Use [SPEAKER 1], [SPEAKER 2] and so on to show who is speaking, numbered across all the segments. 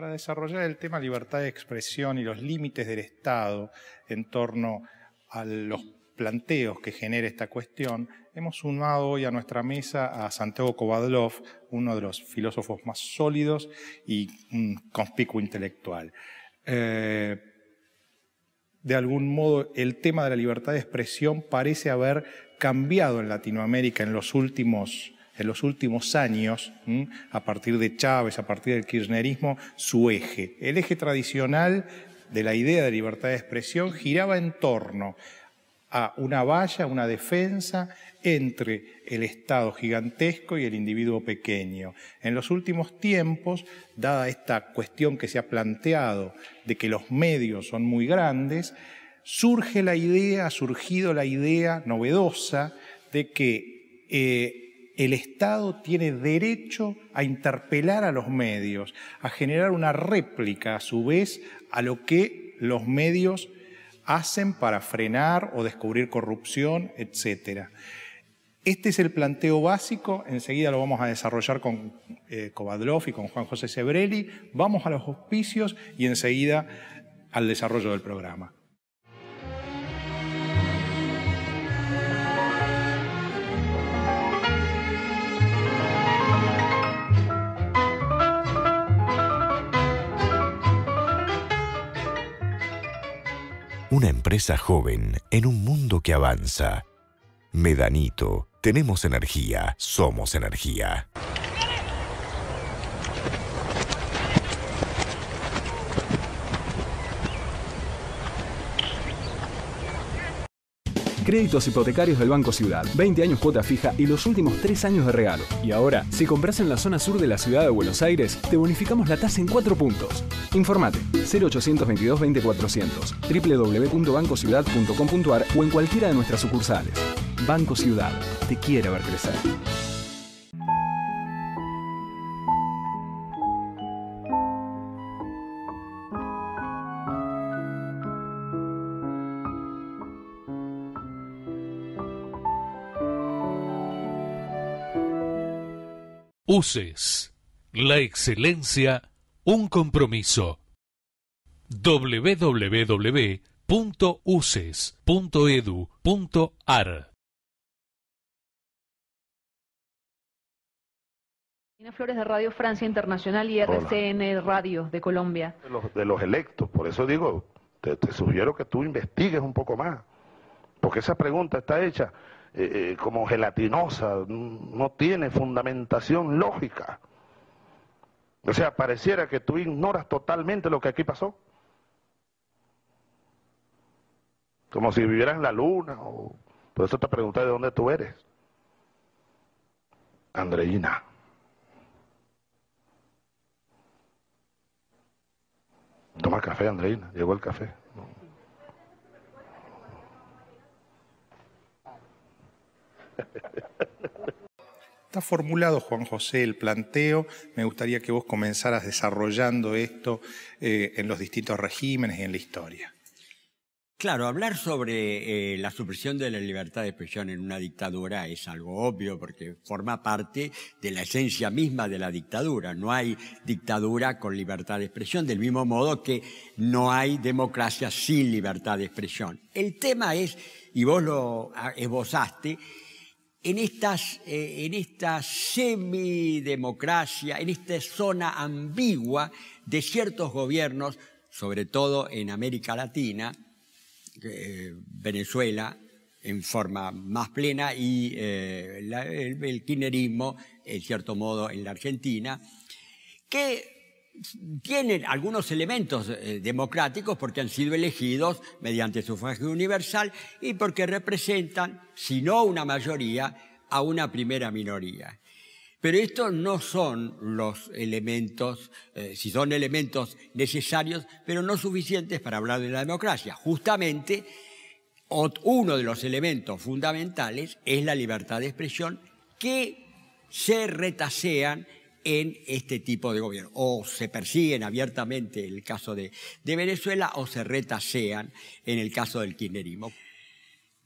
[SPEAKER 1] para desarrollar el tema libertad de expresión y los límites del Estado en torno a los planteos que genera esta cuestión, hemos sumado hoy a nuestra mesa a Santiago Kovadlov, uno de los filósofos más sólidos y un conspicuo intelectual. Eh, de algún modo, el tema de la libertad de expresión parece haber cambiado en Latinoamérica en los últimos en los últimos años, a partir de Chávez, a partir del kirchnerismo, su eje. El eje tradicional de la idea de libertad de expresión giraba en torno a una valla, una defensa entre el Estado gigantesco y el individuo pequeño. En los últimos tiempos, dada esta cuestión que se ha planteado de que los medios son muy grandes, surge la idea, ha surgido la idea novedosa de que eh, el Estado tiene derecho a interpelar a los medios, a generar una réplica a su vez a lo que los medios hacen para frenar o descubrir corrupción, etc. Este es el planteo básico, enseguida lo vamos a desarrollar con eh, y con Juan José Sebrelli, vamos a los hospicios y enseguida al desarrollo del programa. una empresa joven en un mundo que avanza. Medanito, tenemos energía, somos energía. Créditos hipotecarios del Banco Ciudad. 20 años cuota fija y los últimos 3 años de regalo. Y ahora, si compras en la zona sur de la ciudad de Buenos Aires, te bonificamos la tasa en 4 puntos. Informate 0822 20400 www.bancociudad.com.ar o en cualquiera de nuestras sucursales. Banco Ciudad. Te quiere ver crecer. UCES. la excelencia un
[SPEAKER 2] compromiso. www.uces.edu.ar
[SPEAKER 1] Flores de Radio Francia Internacional y RCN Radio de Colombia. De los, de los, electos, por eso digo, te sugiero que tú investigues un poco más, porque esa pregunta está hecha eh, eh, como gelatinosa, no tiene fundamentación lógica. O sea, pareciera que tú ignoras totalmente lo que aquí pasó. Como si vivieras en la luna. O... Por eso te pregunté de dónde tú eres. Andreina. Toma café, Andreina. Llegó el café. Está formulado, Juan José, el planteo. Me gustaría que vos comenzaras desarrollando esto eh, en los distintos regímenes y en la historia.
[SPEAKER 3] Claro, hablar sobre eh, la supresión de la libertad de expresión en una dictadura es algo obvio porque forma parte de la esencia misma de la dictadura. No hay dictadura con libertad de expresión, del mismo modo que no hay democracia sin libertad de expresión. El tema es, y vos lo ah, esbozaste, en, estas, eh, en esta semidemocracia, en esta zona ambigua de ciertos gobiernos, sobre todo en América Latina, eh, Venezuela en forma más plena y eh, el, el kirchnerismo, en cierto modo, en la Argentina, que tienen algunos elementos eh, democráticos porque han sido elegidos mediante sufragio universal y porque representan, si no una mayoría, a una primera minoría. Pero estos no son los elementos, eh, si son elementos necesarios, pero no suficientes para hablar de la democracia. Justamente, uno de los elementos fundamentales es la libertad de expresión que se retasean en este tipo de gobierno. O se persiguen abiertamente en el caso de, de Venezuela o se retasean en el caso del kirchnerismo.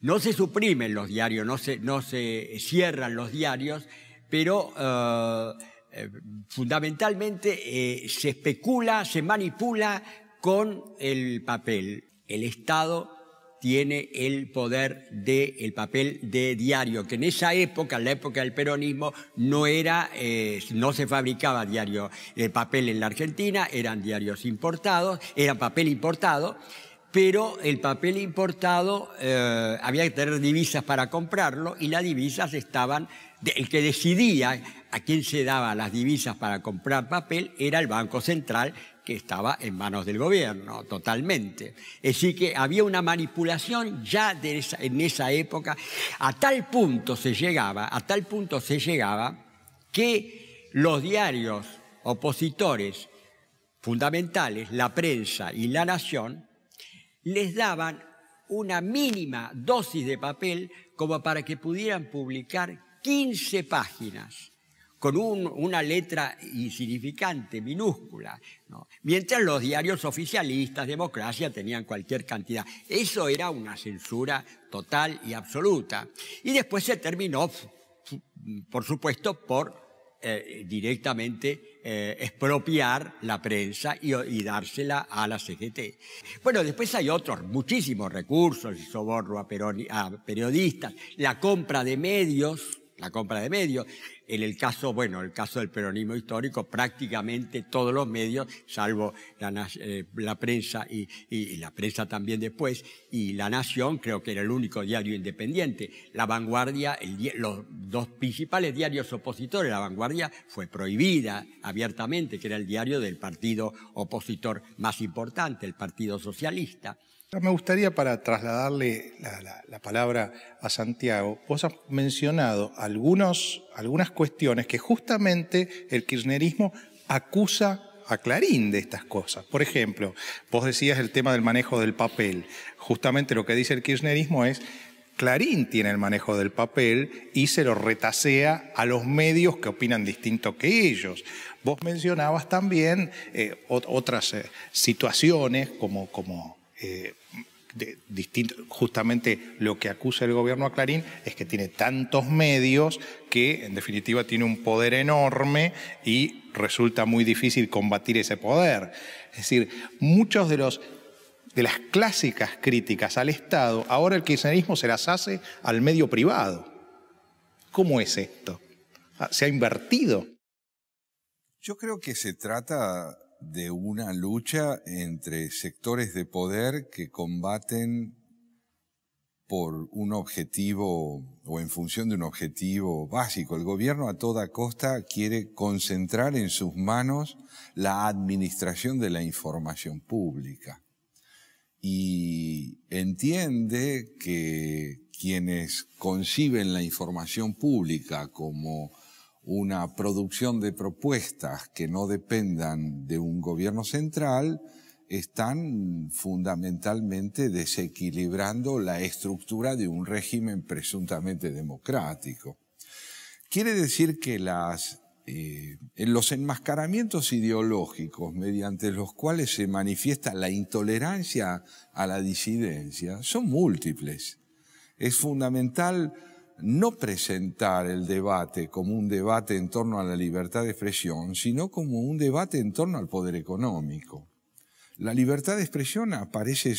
[SPEAKER 3] No se suprimen los diarios, no se, no se cierran los diarios, pero eh, eh, fundamentalmente eh, se especula, se manipula con el papel. El Estado tiene el poder del el papel de diario, que en esa época, en la época del peronismo, no era, eh, no se fabricaba diario el eh, papel en la Argentina, eran diarios importados, era papel importado, pero el papel importado eh, había que tener divisas para comprarlo y las divisas estaban, el que decidía a quién se daba las divisas para comprar papel era el Banco Central que estaba en manos del gobierno, totalmente. Es decir, que había una manipulación ya esa, en esa época, a tal punto se llegaba, a tal punto se llegaba que los diarios opositores fundamentales, la prensa y la nación, les daban una mínima dosis de papel como para que pudieran publicar 15 páginas con una letra insignificante, minúscula, mientras los diarios oficialistas, democracia, tenían cualquier cantidad. Eso era una censura total y absoluta. Y después se terminó, por supuesto, por eh, directamente eh, expropiar la prensa y, dársela a la CGT. Bueno, después hay otros muchísimos recursos, soborno a periodistas, la compra de medios, la compra de medios. En el caso, bueno, el caso del peronismo histórico, prácticamente todos los medios, salvo la, eh, prensa y, la prensa también después, y La Nación, creo que era el único diario independiente. La vanguardia, los dos principales diarios opositores, la vanguardia fue prohibida abiertamente, que era el diario del partido opositor más importante,
[SPEAKER 1] el Partido Socialista. Ah, me gustaría para trasladarle la, palabra a Santiago, vos has mencionado algunos, algunas cuestiones que justamente el kirchnerismo acusa a Clarín de estas cosas. Por ejemplo, vos decías el tema del manejo del papel. Justamente lo que dice el kirchnerismo es, Clarín tiene el manejo del papel y se lo retasea a los medios que opinan distinto que ellos. Vos mencionabas también eh, otras eh, situaciones como... como eh, justamente lo que acusa el gobierno a Clarín es que tiene tantos medios que en definitiva tiene un poder enorme y resulta muy difícil combatir ese poder. Es decir, muchos de los de las clásicas críticas al Estado, ahora el kirchnerismo se las hace al medio privado. ¿Cómo es esto? Ah, ¿Se ha invertido?
[SPEAKER 2] Yo creo que se trata de una lucha entre sectores de poder que combaten por un objetivo o en función de un objetivo básico. El gobierno a toda costa quiere concentrar en sus manos la administración de la información pública y entiende que quienes conciben la información pública como una producción de propuestas que no dependan de un gobierno central, están fundamentalmente desequilibrando la estructura de un régimen presuntamente democrático. Quiere decir que las, eh, los enmascaramientos ideológicos mediante los cuales se manifiesta la intolerancia a la disidencia son múltiples. Es fundamental no presentar el debate como un debate en torno a la libertad de expresión, sino como un debate en torno al poder económico. La libertad de expresión aparece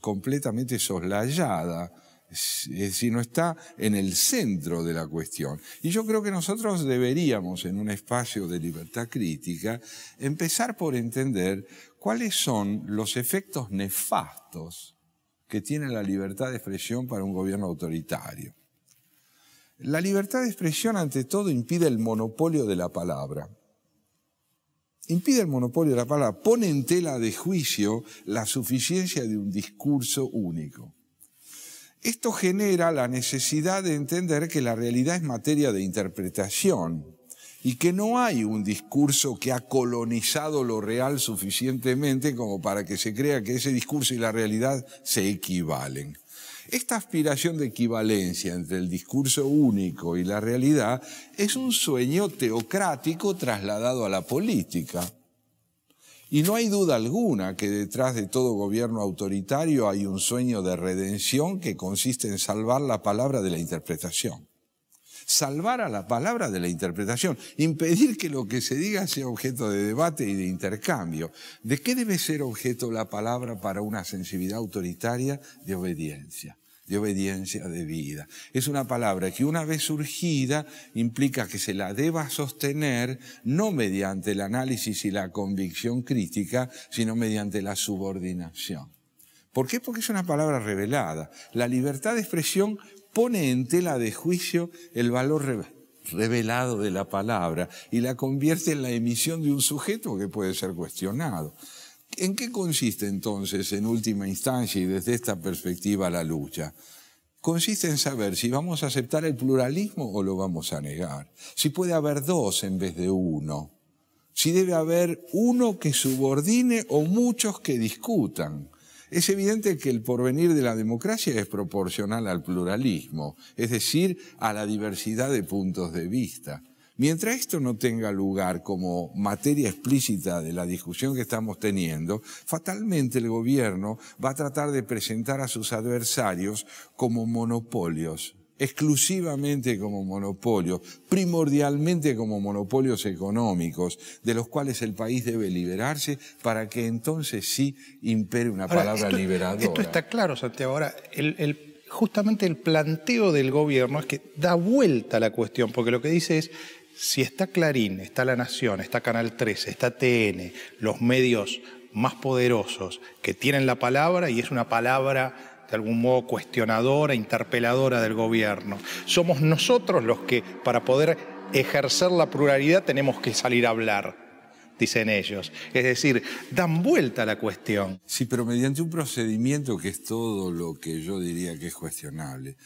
[SPEAKER 2] completamente soslayada, si no está en el centro de la cuestión. Y yo creo que nosotros deberíamos, en un espacio de libertad crítica, empezar por entender cuáles son los efectos nefastos que tiene la libertad de expresión para un gobierno autoritario. La libertad de expresión, ante todo, impide el monopolio de la palabra. Impide el monopolio de la palabra, pone en tela de juicio la suficiencia de un discurso único. Esto genera la necesidad de entender que la realidad es materia de interpretación y que no hay un discurso que ha colonizado lo real suficientemente como para que se crea que ese discurso y la realidad se equivalen. Esta aspiración de equivalencia entre el discurso único y la realidad es un sueño teocrático trasladado a la política. Y no hay duda alguna que detrás de todo gobierno autoritario hay un sueño de redención que consiste en salvar la palabra de la interpretación salvar a la palabra de la interpretación, impedir que lo que se diga sea objeto de debate y de intercambio. ¿De qué debe ser objeto la palabra para una sensibilidad autoritaria? De obediencia de obediencia de vida. Es una palabra que una vez surgida implica que se la deba sostener no mediante el análisis y la convicción crítica, sino mediante la subordinación. ¿Por qué? Porque es una palabra revelada. La libertad de expresión pone en tela de juicio el valor revelado de la palabra y la convierte en la emisión de un sujeto que puede ser cuestionado. ¿En qué consiste entonces, en última instancia y desde esta perspectiva, la lucha? Consiste en saber si vamos a aceptar el pluralismo o lo vamos a negar, si puede haber dos en vez de uno, si debe haber uno que subordine o muchos que discutan. Es evidente que el porvenir de la democracia es proporcional al pluralismo, es decir, a la diversidad de puntos de vista. Mientras esto no tenga lugar como materia explícita de la discusión que estamos teniendo, fatalmente el gobierno va a tratar de presentar a sus adversarios como monopolios exclusivamente como monopolio, primordialmente como monopolios económicos, de los cuales el país debe liberarse para que entonces sí impere una palabra liberadora. Esto está
[SPEAKER 1] claro, Santiago. Ahora, justamente el planteo del gobierno es que da vuelta a la cuestión, porque lo que dice es, si está Clarín, está La Nación, está Canal 13, está TN, los medios más poderosos que tienen la palabra y es una palabra de algún modo cuestionadora, interpeladora del gobierno. Somos nosotros los que, para poder ejercer la pluralidad, tenemos que salir a hablar, dicen ellos. Es decir, dan
[SPEAKER 2] vuelta a la cuestión. Sí, pero mediante un procedimiento que es todo lo que yo diría que es cuestionable.